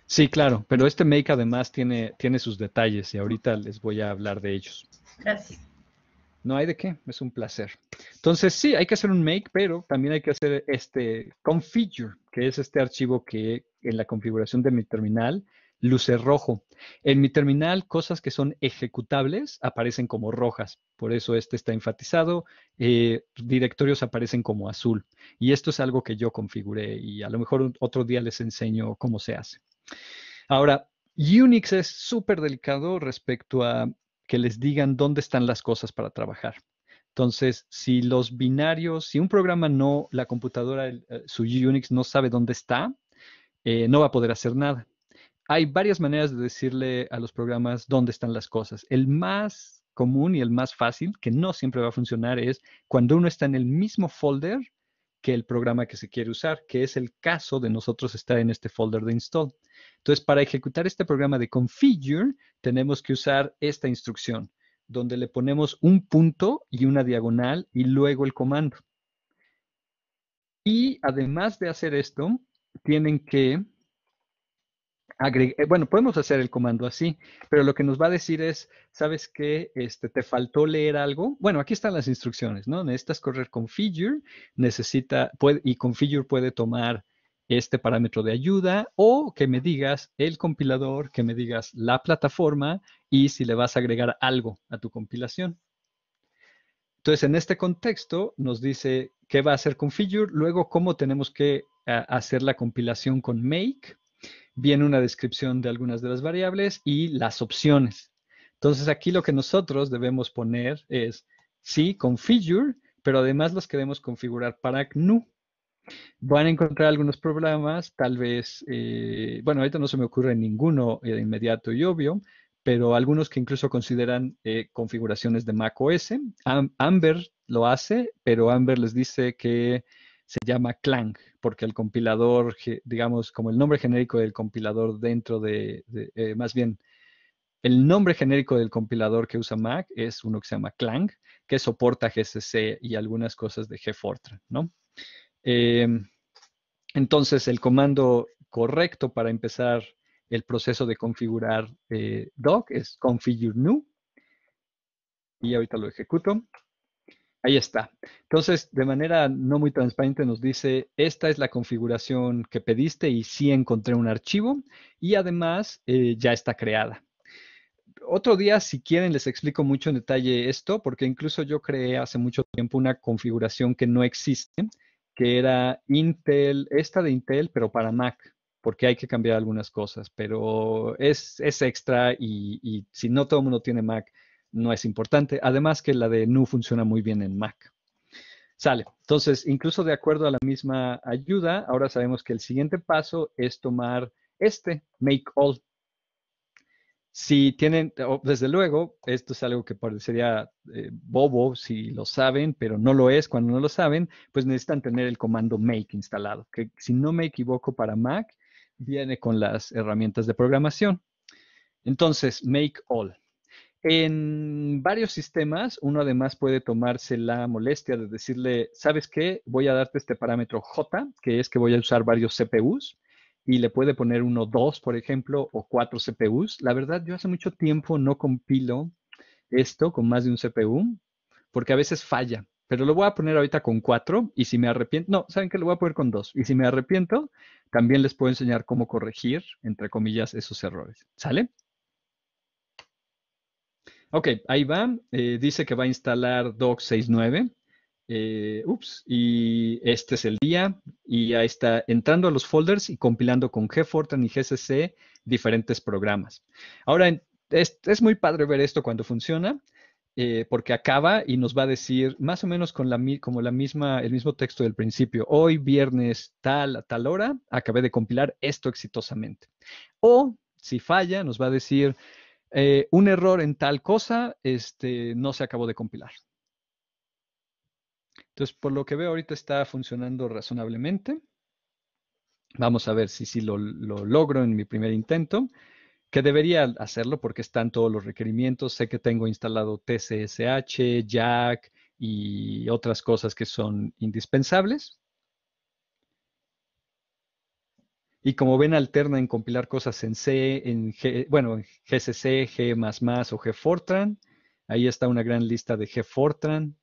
Sí, claro, pero este make además tiene, tiene sus detalles y ahorita les voy a hablar de ellos. Gracias. No hay de qué, es un placer. Entonces, sí, hay que hacer un make, pero también hay que hacer este configure, que es este archivo que en la configuración de mi terminal luce rojo. En mi terminal, cosas que son ejecutables aparecen como rojas, por eso este está enfatizado, eh, directorios aparecen como azul. Y esto es algo que yo configuré y a lo mejor otro día les enseño cómo se hace. Ahora, Unix es súper delicado respecto a que les digan dónde están las cosas para trabajar. Entonces, si los binarios, si un programa no, la computadora, eh, su Unix no sabe dónde está, eh, no va a poder hacer nada hay varias maneras de decirle a los programas dónde están las cosas. El más común y el más fácil, que no siempre va a funcionar, es cuando uno está en el mismo folder que el programa que se quiere usar, que es el caso de nosotros estar en este folder de install. Entonces, para ejecutar este programa de configure, tenemos que usar esta instrucción, donde le ponemos un punto y una diagonal y luego el comando. Y además de hacer esto, tienen que eh, bueno, podemos hacer el comando así, pero lo que nos va a decir es, ¿sabes qué? Este, ¿Te faltó leer algo? Bueno, aquí están las instrucciones, ¿no? Necesitas correr configure, necesita, puede, y configure puede tomar este parámetro de ayuda o que me digas el compilador, que me digas la plataforma y si le vas a agregar algo a tu compilación. Entonces, en este contexto nos dice qué va a hacer configure, luego cómo tenemos que ah, hacer la compilación con make viene una descripción de algunas de las variables y las opciones. Entonces aquí lo que nosotros debemos poner es, sí, configure, pero además los queremos configurar para GNU. Van a encontrar algunos problemas, tal vez, eh, bueno, ahorita no se me ocurre ninguno eh, de inmediato y obvio, pero algunos que incluso consideran eh, configuraciones de macOS. Amber lo hace, pero Amber les dice que se llama Clang, porque el compilador, digamos, como el nombre genérico del compilador dentro de, eh, más bien, el nombre genérico del compilador que usa Mac es uno que se llama Clang, que soporta GCC y algunas cosas de GFortran, ¿no? Em, entonces, el comando correcto para empezar el proceso de configurar eh, doc es configure new. Y ahorita lo ejecuto. Ahí está. Entonces, de manera no muy transparente nos dice, esta es la configuración que pediste y sí encontré un archivo y además eh, ya está creada. Otro día, si quieren, les explico mucho en detalle esto, porque incluso yo creé hace mucho tiempo una configuración que no existe, que era Intel, esta de Intel, pero para Mac, porque hay que cambiar algunas cosas, pero es, es extra y, y si no todo el mundo tiene Mac, no es importante. Además que la de nu funciona muy bien en Mac. Sale. Entonces, incluso de acuerdo a la misma ayuda, ahora sabemos que el siguiente paso es tomar este, make all. Si tienen, desde luego, esto es algo que parecería eh, bobo si lo saben, pero no lo es cuando no lo saben, pues necesitan tener el comando make instalado, que si no me equivoco para Mac, viene con las herramientas de programación. Entonces, make all. En varios sistemas, uno además puede tomarse la molestia de decirle, ¿sabes qué? Voy a darte este parámetro J, que es que voy a usar varios CPUs, y le puede poner uno, dos, por ejemplo, o cuatro CPUs. La verdad, yo hace mucho tiempo no compilo esto con más de un CPU, porque a veces falla. Pero lo voy a poner ahorita con cuatro, y si me arrepiento, no, saben que lo voy a poner con dos, y si me arrepiento, también les puedo enseñar cómo corregir, entre comillas, esos errores. ¿Sale? Ok, ahí va. Eh, dice que va a instalar doc 69. Eh, ups, y este es el día. Y ya está entrando a los folders y compilando con GFortran y GCC diferentes programas. Ahora, es, muy padre ver esto cuando funciona. Eh, porque acaba y nos va a decir más o menos con la, como la misma, el mismo texto del principio. Hoy viernes tal a tal hora acabé de compilar esto exitosamente. O si falla, nos va a decir eh, un error en tal cosa este, no se acabó de compilar. Entonces, por lo que veo, ahorita está funcionando razonablemente. Vamos a ver si, sí lo, lo logro en mi primer intento, que debería hacerlo porque están todos los requerimientos. Sé que tengo instalado TCSH, Jack y otras cosas que son indispensables. Y como ven, alterna en compilar cosas en C, en G, bueno, GCC, G++ o GFortran. Ahí está una gran lista de GFortran.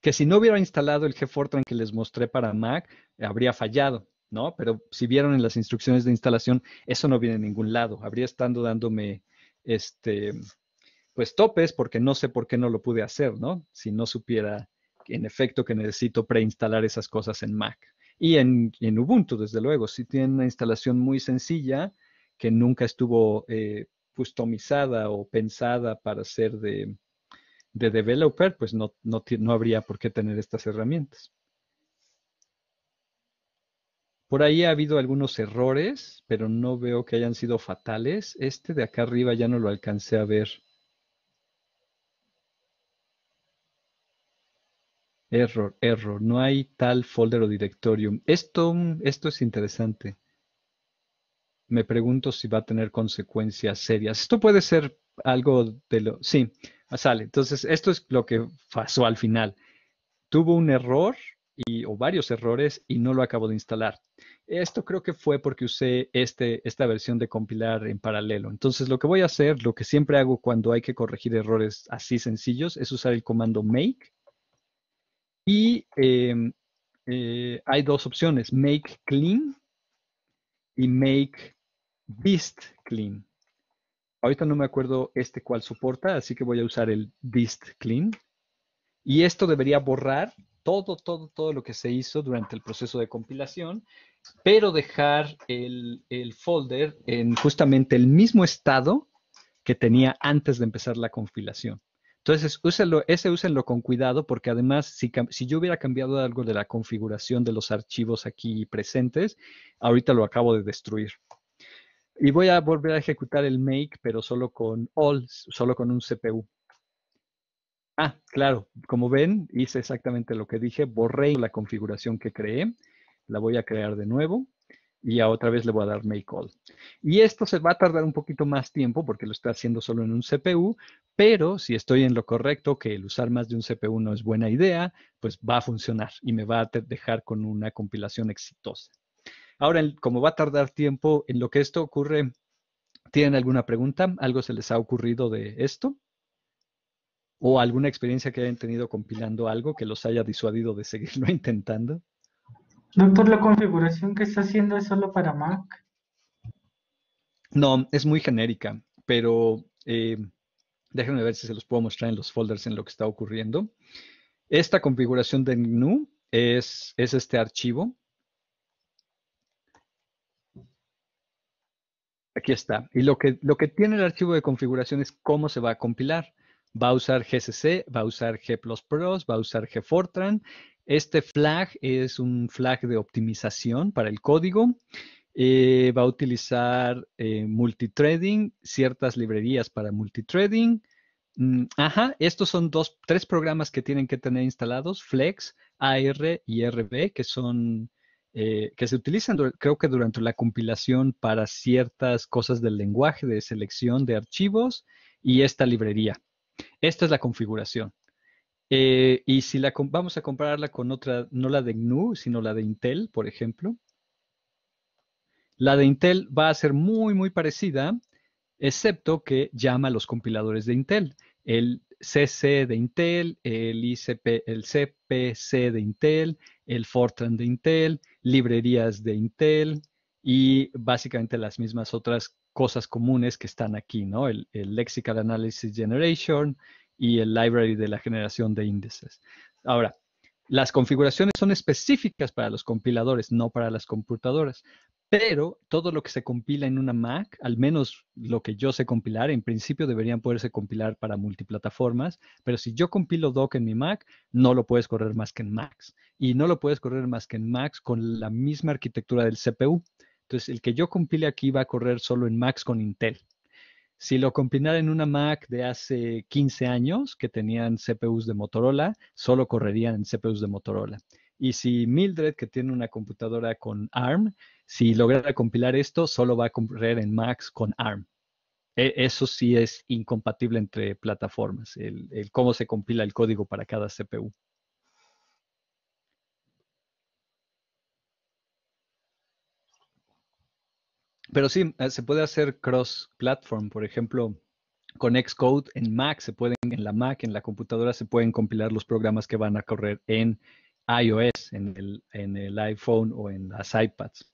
Que si no hubiera instalado el GFortran que les mostré para Mac, habría fallado, ¿no? Pero si vieron en las instrucciones de instalación, eso no viene en ningún lado. Habría estado dándome este, pues topes porque no sé por qué no lo pude hacer, ¿no? Si no supiera en efecto que necesito preinstalar esas cosas en Mac. Y en, Ubuntu, desde luego, si tiene una instalación muy sencilla que nunca estuvo customizada eh, pues, o pensada para ser de, developer, pues no, no, no habría por qué tener estas herramientas. Por ahí ha habido algunos errores, pero no veo que hayan sido fatales. Este de acá arriba ya no lo alcancé a ver. Error, error. No hay tal folder o directorium. Esto, esto es interesante. Me pregunto si va a tener consecuencias serias. Esto puede ser algo de lo... Sí, ah, sale. Entonces, esto es lo que pasó al final. Tuvo un error y, o varios errores y no lo acabo de instalar. Esto creo que fue porque usé este, esta versión de compilar en paralelo. Entonces, lo que voy a hacer, lo que siempre hago cuando hay que corregir errores así sencillos, es usar el comando make y em, eh, hay dos opciones, make clean y make dist clean. Ahorita no me acuerdo este cuál soporta, así que voy a usar el dist clean. Y esto debería borrar todo, todo, todo lo que se hizo durante el proceso de compilación, pero dejar el folder en justamente el mismo estado que tenía antes de empezar la compilación. Entonces, úsenlo, ese úsenlo con cuidado porque además, si, si, yo hubiera cambiado algo de la configuración de los archivos aquí presentes, ahorita lo acabo de destruir. Y voy a volver a ejecutar el make, pero solo con all, solo con un CPU. Ah, claro, como ven, hice exactamente lo que dije, borré la configuración que creé, la voy a crear de nuevo y a otra vez le voy a dar make all. Y esto se va a tardar un poquito más tiempo porque lo estoy haciendo solo en un CPU, pero si estoy en lo correcto, que el usar más de un CPU no es buena idea, pues va a funcionar y me va a dejar con una compilación exitosa. Ahora, como va a tardar tiempo en lo que esto ocurre, ¿tienen alguna pregunta? ¿Algo se les ha ocurrido de esto? ¿O alguna experiencia que hayan tenido compilando algo que los haya disuadido de seguirlo intentando? Doctor, la configuración que está haciendo es solo para Mac. No, es muy genérica, pero eh, déjenme ver si se los puedo mostrar en los folders en lo que está ocurriendo. Esta configuración de GNU es, este archivo. Aquí está. Y lo que, lo que tiene el archivo de configuración es cómo se va a compilar. Va a usar GCC, va a usar G++, va a usar GFortran este flag es un flag de optimización para el código. Eh, va a utilizar eh, multitrading, ciertas librerías para multitrading. Mm, ajá, estos son dos, tres programas que tienen que tener instalados, Flex, AR y RB, que son eh, que se utilizan, creo que durante la compilación para ciertas cosas del lenguaje de selección de archivos y esta librería. Esta es la configuración. Eh, y si la vamos a compararla con otra, no la de GNU, sino la de Intel, por ejemplo. La de Intel va a ser muy, muy parecida, excepto que llama a los compiladores de Intel. El CC de Intel, el, ICP, el CPC de Intel, el Fortran de Intel, librerías de Intel y básicamente las mismas otras cosas comunes que están aquí, ¿no? el Lexical Analysis Generation, y el library de la generación de índices. Ahora, las configuraciones son específicas para los compiladores, no para las computadoras, pero todo lo que se compila en una Mac, al menos lo que yo sé compilar, en principio deberían poderse compilar para multiplataformas, pero si yo compilo doc en mi Mac, no lo puedes correr más que en Macs y no lo puedes correr más que en Macs con la misma arquitectura del CPU. Entonces, el que yo compile aquí va a correr solo en Macs con Intel si lo compilara en una Mac de hace 15 años que tenían CPUs de Motorola, solo correrían en CPUs de Motorola. Y si Mildred, que tiene una computadora con ARM, si lograra compilar esto, solo va a correr en Macs con ARM. E, eso sí es incompatible entre plataformas, el cómo se compila el código para cada CPU. Pero sí, eh, se puede hacer cross-platform, por ejemplo, con Xcode en Mac, se pueden, en la Mac, en la computadora, se pueden compilar los programas que van a correr en iOS, en el, en el iPhone o en las iPads.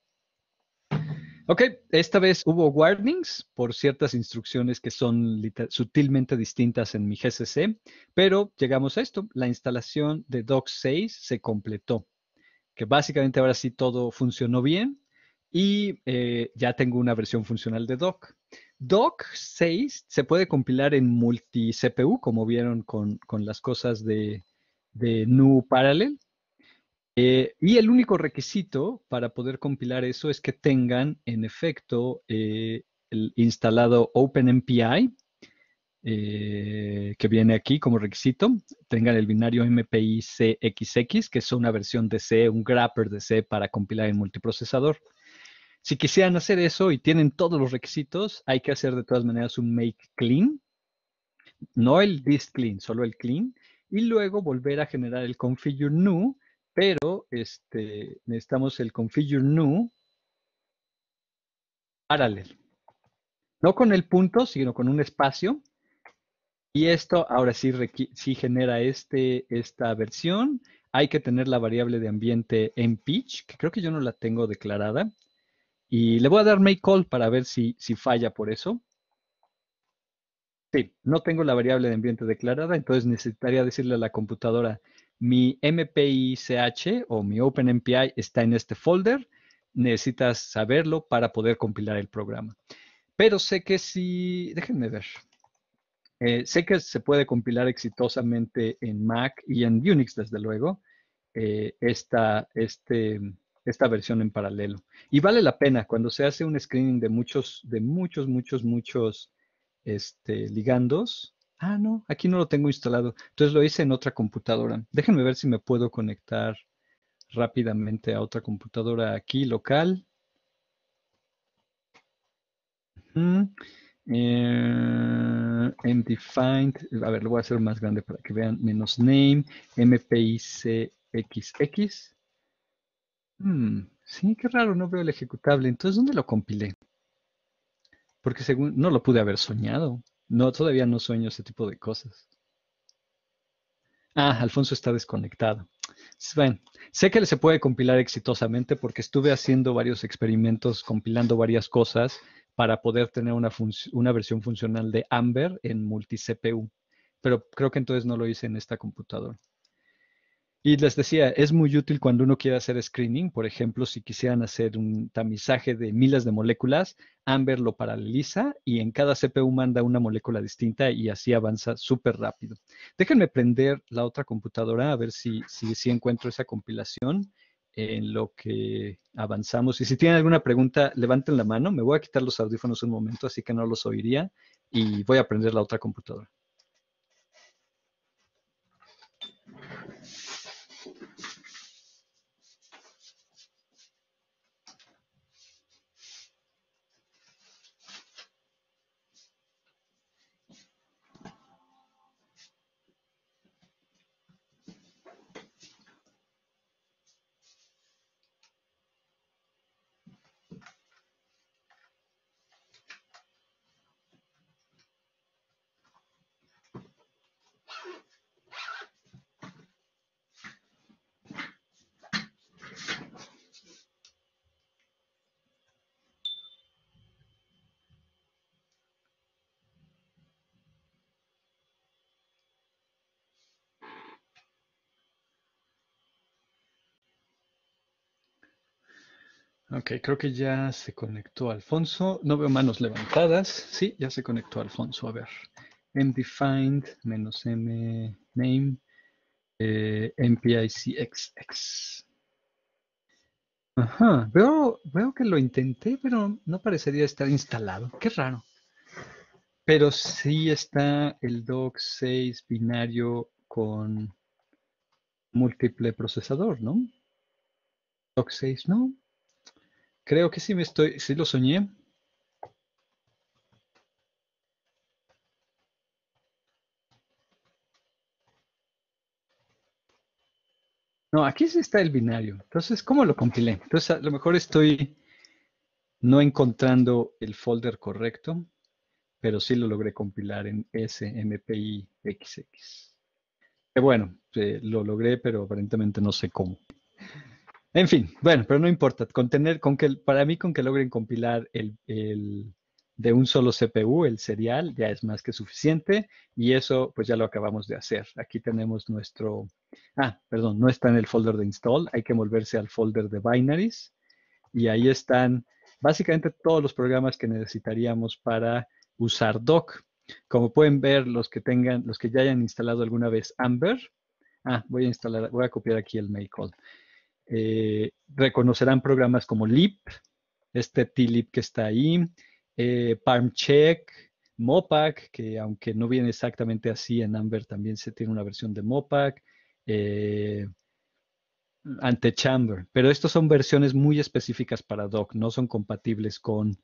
Ok, esta vez hubo warnings por ciertas instrucciones que son sutilmente distintas en mi GCC, pero llegamos a esto, la instalación de Doc 6 se completó, que básicamente ahora sí todo funcionó bien, y eh, ya tengo una versión funcional de doc. Doc 6 se puede compilar en multi-CPU, como vieron con, las cosas de, de NU Parallel. Eh, y el único requisito para poder compilar eso es que tengan, en efecto, eh, el instalado OpenMPI, que viene aquí como requisito, tengan el binario MPI CXX, que es una versión de C, un grapper de C para compilar en multiprocesador. Si quisieran hacer eso y tienen todos los requisitos, hay que hacer de todas maneras un make clean, no el dist clean, solo el clean, y luego volver a generar el configure new, pero este, necesitamos el configure new paralel. No con el punto, sino con un espacio. Y esto ahora sí, genera este, esta versión. Hay que tener la variable de ambiente en pitch, que creo que yo no la tengo declarada. Y le voy a dar make call para ver si, si falla por eso. Sí, no tengo la variable de ambiente declarada, entonces necesitaría decirle a la computadora, mi MPICH o mi OpenMPI está en este folder, necesitas saberlo para poder compilar el programa. Pero sé que si, déjenme ver, eh, sé que se puede compilar exitosamente en Mac y en Unix, desde luego, eh, este, esta versión en paralelo. Y vale la pena cuando se hace un screening de muchos, de muchos, muchos, muchos este, ligandos. Ah, no, aquí no lo tengo instalado. Entonces lo hice en otra computadora. Déjenme ver si me puedo conectar rápidamente a otra computadora aquí local. Uh a ver, lo voy a hacer más grande para que vean, menos name, mpicxx. Mm, sí, qué raro, no veo el ejecutable. Entonces, ¿dónde lo compilé? Porque según no lo pude haber soñado. No, todavía no sueño ese tipo de cosas. Ah, Alfonso está desconectado. Bueno, sé que se puede compilar exitosamente porque estuve haciendo varios experimentos, compilando varias cosas para poder tener una, una versión funcional de Amber en multi-CPU. Pero creo que entonces no lo hice en esta computadora. Y les decía, es muy útil cuando uno quiere hacer screening, por ejemplo, si quisieran hacer un tamizaje de miles de moléculas, Amber lo paraliza y en cada CPU manda una molécula distinta y así avanza súper rápido. Déjenme prender la otra computadora a ver si, si, si encuentro esa compilación en lo que avanzamos. Y si tienen alguna pregunta, levanten la mano. Me voy a quitar los audífonos un momento, así que no los oiría y voy a prender la otra computadora. creo que ya se conectó Alfonso. No veo manos levantadas. Sí, ya se conectó Alfonso. A ver, mdefined menos m name mpicxx. Eh, Ajá, veo que lo intenté, pero no parecería estar instalado. Qué raro. Pero sí está el doc 6 binario con múltiple procesador, ¿no? Doc 6, ¿no? Creo que sí me estoy, sí lo soñé. No, aquí sí está el binario. Entonces, ¿cómo lo compilé? Entonces, a lo mejor estoy no encontrando el folder correcto, pero sí lo logré compilar en SMPIXX. bueno, eh, lo logré, pero aparentemente no sé cómo. En fin, bueno, pero no importa. Contener, con que, para mí, con que logren compilar el, de un solo CPU, el serial, ya es más que suficiente. Y eso, pues ya lo acabamos de hacer. Aquí tenemos nuestro. Ah, perdón, no está en el folder de install. Hay que volverse al folder de binaries. Y ahí están básicamente todos los programas que necesitaríamos para usar doc. Como pueden ver, los que tengan, los que ya hayan instalado alguna vez Amber. Ah, voy a instalar, voy a copiar aquí el make call. Eh, reconocerán programas como LIP, este TLIP que está ahí, eh, ParmCheck, Mopac, que aunque no viene exactamente así, en Amber también se tiene una versión de Mopac, eh, Antechamber, pero estas son versiones muy específicas para DOC, no son compatibles con,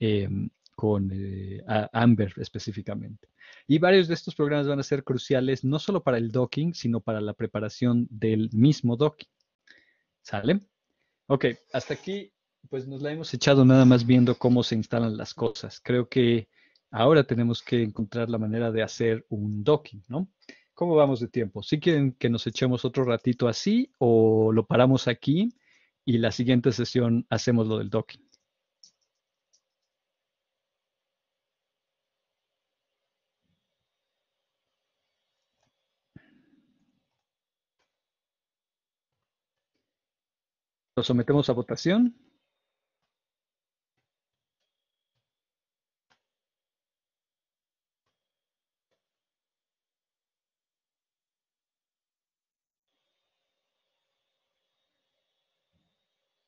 em, con eh, Amber específicamente. Y varios de estos programas van a ser cruciales no solo para el docking, sino para la preparación del mismo docking. ¿Sale? Ok, hasta aquí pues nos la hemos echado nada más viendo cómo se instalan las cosas. Creo que ahora tenemos que encontrar la manera de hacer un docking, ¿no? ¿Cómo vamos de tiempo? Si quieren que nos echemos otro ratito así o lo paramos aquí y la siguiente sesión hacemos lo del docking? Lo sometemos a votación.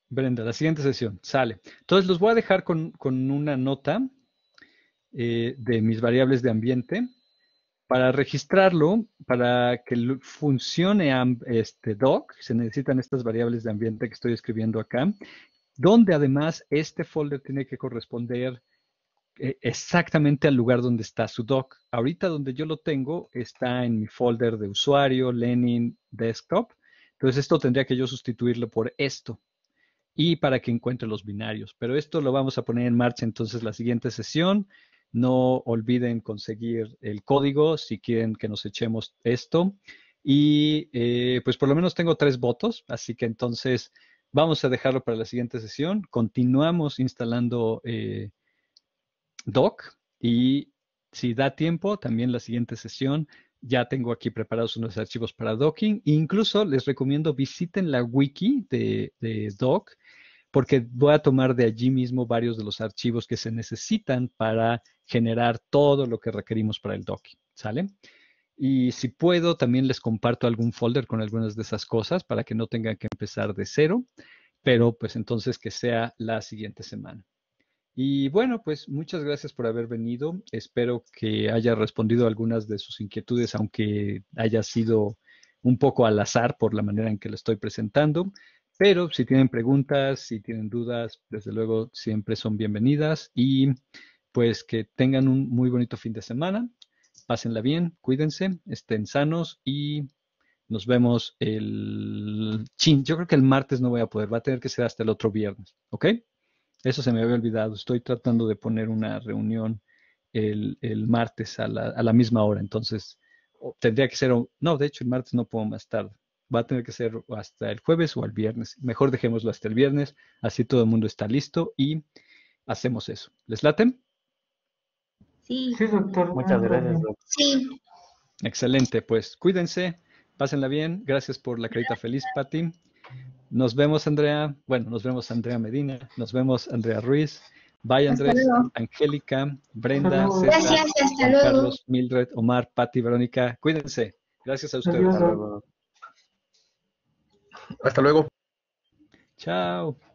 Brenda, la siguiente sesión, sale. Entonces los voy a dejar con, una nota eh, de mis variables de ambiente. Para registrarlo, para que funcione este doc, se necesitan estas variables de ambiente que estoy escribiendo acá, donde además este folder tiene que corresponder eh, exactamente al lugar donde está su doc. Ahorita donde yo lo tengo está en mi folder de usuario, Lenin, desktop. Entonces esto tendría que yo sustituirlo por esto y para que encuentre los binarios. Pero esto lo vamos a poner en marcha entonces la siguiente sesión. No olviden conseguir el código si quieren que nos echemos esto. Y eh, pues por lo menos tengo tres votos, así que entonces vamos a dejarlo para la siguiente sesión. Continuamos instalando eh, Doc y si da tiempo, también la siguiente sesión. Ya tengo aquí preparados unos archivos para docking. incluso les recomiendo visiten la wiki de, de Doc porque voy a tomar de allí mismo varios de los archivos que se necesitan para generar todo lo que requerimos para el docking, ¿sale? Y si puedo, también les comparto algún folder con algunas de esas cosas para que no tengan que empezar de cero, pero pues entonces que sea la siguiente semana. Y bueno, pues muchas gracias por haber venido. Espero que haya respondido algunas de sus inquietudes, aunque haya sido un poco al azar por la manera en que lo estoy presentando. Pero si tienen preguntas, si tienen dudas, desde luego siempre son bienvenidas y pues que tengan un muy bonito fin de semana. Pásenla bien, cuídense, estén sanos y nos vemos el chin. Yo creo que el martes no voy a poder, va a tener que ser hasta el otro viernes, ¿ok? Eso se me había olvidado. Estoy tratando de poner una reunión el, el martes a la, a la misma hora, entonces tendría que ser, no, de hecho el martes no puedo más tarde va a tener que ser hasta el jueves o al viernes. Mejor dejémoslo hasta el viernes, así todo el mundo está listo y hacemos eso. ¿Les late? Sí. Sí, doctor. Muchas gracias. Doctor. Sí. Excelente, pues cuídense, pásenla bien. Gracias por la carita feliz, Pati. Nos vemos, Andrea. Bueno, nos vemos, Andrea Medina. Nos vemos, Andrea Ruiz. Bye, Andrés, Angélica, Brenda, Gracias, hasta luego. Carlos, Mildred, Omar, Patti, Verónica. Cuídense. Gracias a ustedes. Hasta luego. Chao.